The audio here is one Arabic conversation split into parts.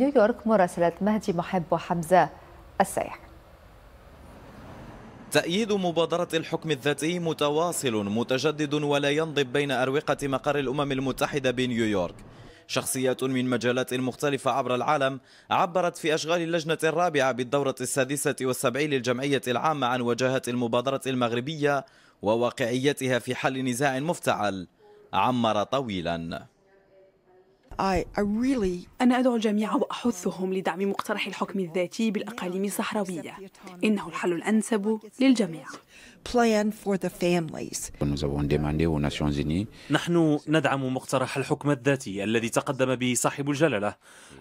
نيويورك مراسلة مهدي محب وحمزة السيح تأييد مبادرة الحكم الذاتي متواصل متجدد ولا ينضب بين أروقة مقر الأمم المتحدة بنيويورك شخصيات من مجالات مختلفة عبر العالم عبرت في أشغال اللجنة الرابعة بالدورة السادسة والسبعين للجمعية العامة عن وجاهة المبادرة المغربية وواقعيتها في حل نزاع مفتعل عمر طويلاً أنا أدعو الجميع وأحثهم لدعم مقترح الحكم الذاتي بالأقاليم الصحراوية إنه الحل الأنسب للجميع نحن ندعم مقترح الحكم الذاتي الذي تقدم به صاحب الجلالة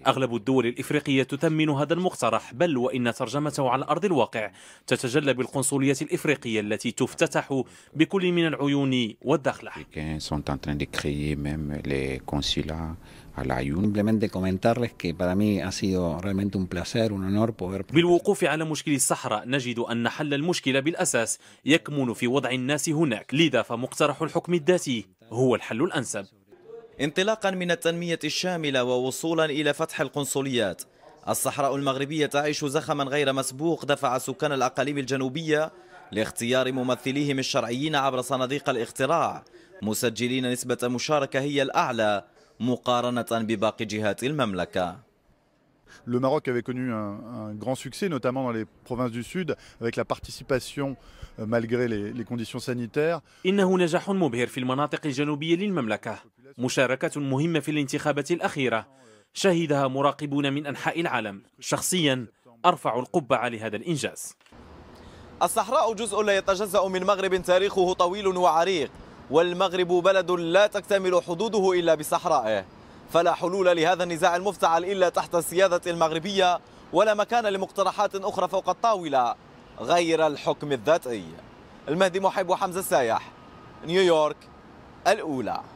أغلب الدول الإفريقية تثمن هذا المقترح بل وإن ترجمته على أرض الواقع تتجلى بالقنصلية الإفريقية التي تفتتح بكل من العيون والدخلة بالوقوف على مشكل الصحراء نجد أن حل المشكلة بالأساس يكمن في وضع الناس هناك لذا فمقترح الحكم الذاتي هو الحل الأنسب انطلاقا من التنمية الشاملة ووصولا إلى فتح القنصليات الصحراء المغربية تعيش زخما غير مسبوق دفع سكان الأقاليم الجنوبية لاختيار ممثليهم الشرعيين عبر صناديق الاختراع مسجلين نسبة مشاركة هي الأعلى مقارنة بباقي جهات المملكة Le Maroc avait connu un, un, grand succès, notamment dans les provinces du Sud, avec la participation euh, malgré les, les conditions sanitaires. إنه نجاح مبهر في المناطق الجنوبية للمملكة. مشاركة مهمة في الانتخابات الأخيرة شهدها مراقبون من أنحاء العالم. شخصيا أرفع القبعة لهذا الإنجاز. الصحراء جزء لا يتجزأ من مغرب تاريخه طويل وعريق. والمغرب بلد لا تكتمل حدوده إلا بصحرائه فلا حلول لهذا النزاع المفتعل إلا تحت السيادة المغربية ولا مكان لمقترحات أخرى فوق الطاولة غير الحكم الذاتي المهدي محب حمزة السايح نيويورك الأولى